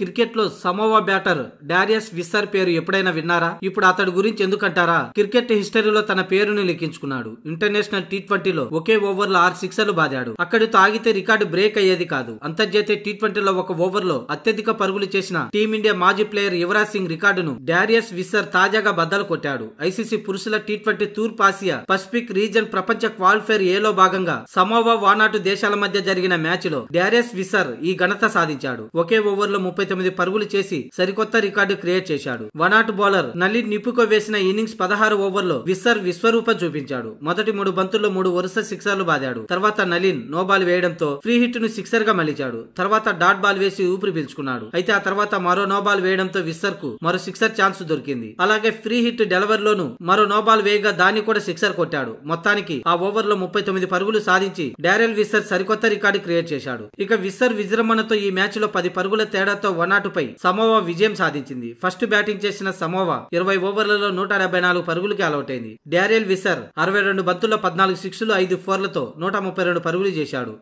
cricket లో Samoa batter Darius విస్సర్ పేరు ఎప్పుడైనా విన్నారా ఇప్పుడు అతడి గురించి ఎందుకంటారా క్రికెట్ హిస్టరీలో తన పేరును లెక్కించుకున్నాడు ఇంటర్నేషనల్ టీ ట్వంటీలో ఒకే ఓవర్లో ఆరు సిక్సర్లు బాదాడు అక్కడి తాగితే రికార్డు బ్రేక్ అయ్యేది కాదు అంతర్జాతీయ టీ ట్వంటీలో ఒక ఓవర్లో అత్యధిక పరుగులు చేసిన టీమిండియా మాజీ ప్లేయర్ యువరాజ్ సింగ్ రికార్డును డారియస్ విస్సర్ తాజాగా బద్దలు కొట్టాడు ఐసీసీ పురుషుల టీ ట్వంటీ తూర్పు ఆసియా పసిఫిక్ రీజన్ ప్రపంచ క్వాలిఫైర్ ఏలో భాగంగా సమోవా వానాటు దేశాల మధ్య జరిగిన మ్యాచ్ లో డారియస్ విస్సర్ ఈ ఘనత సాధించాడు ఒకే ఓవర్ లో ముప్పై తొమ్మిది పరుగులు చేసి సరికొత్త రికార్డు క్రియేట్ చేశాడు వనాట్ బౌలర్ నలిన్ నిప్పుకో వేసిన ఇన్నింగ్స్ పదహారు ఓవర్లో విస్సర్ విశ్వరూప చూపించాడు మొదటి మూడు బంతుల్లో మూడు వరుస సిక్సర్లు బాదాడు తర్వాత నలిన్ నో బాల్ వేయడంతో ఫ్రీ హిట్ ను సిక్సర్ గా మలిచాడు తర్వాత డాట్ బాల్ వేసి ఊపిరి పీల్చుకున్నాడు అయితే ఆ తర్వాత మరో నో బాల్ వేయడంతో విస్సర్ కు మరో సిక్సర్ ఛాన్స్ దొరికింది అలాగే ఫ్రీ హిట్ లోను మరో నో బాల్ వేయగా దాన్ని కూడా సిక్సర్ కొట్టాడు మొత్తానికి ఆ ఓవర్ లో ముప్పై తొమ్మిది పరుగులు సాధించి డారెల్ విస్సర్ సరికొత్త రికార్డు క్రియేట్ చేశాడు ఇక విస్సర్ విజృంభణతో ఈ మ్యాచ్ లో పది పరుగుల తేడాతో వన్ సమోవా విజయం సాధించింది ఫస్ట్ బ్యాటింగ్ చేసిన సమోవా ఇరవై ఓవర్లలో నూట డెబ్బై నాలుగు పరుగులకి అయింది డారియల్ విసర్ అరవై రెండు బంతుల్లో పద్నాలుగు సిక్స్లు ఐదు ఫోర్లతో నూట ముప్పై రెండు పరుగులు చేశాడు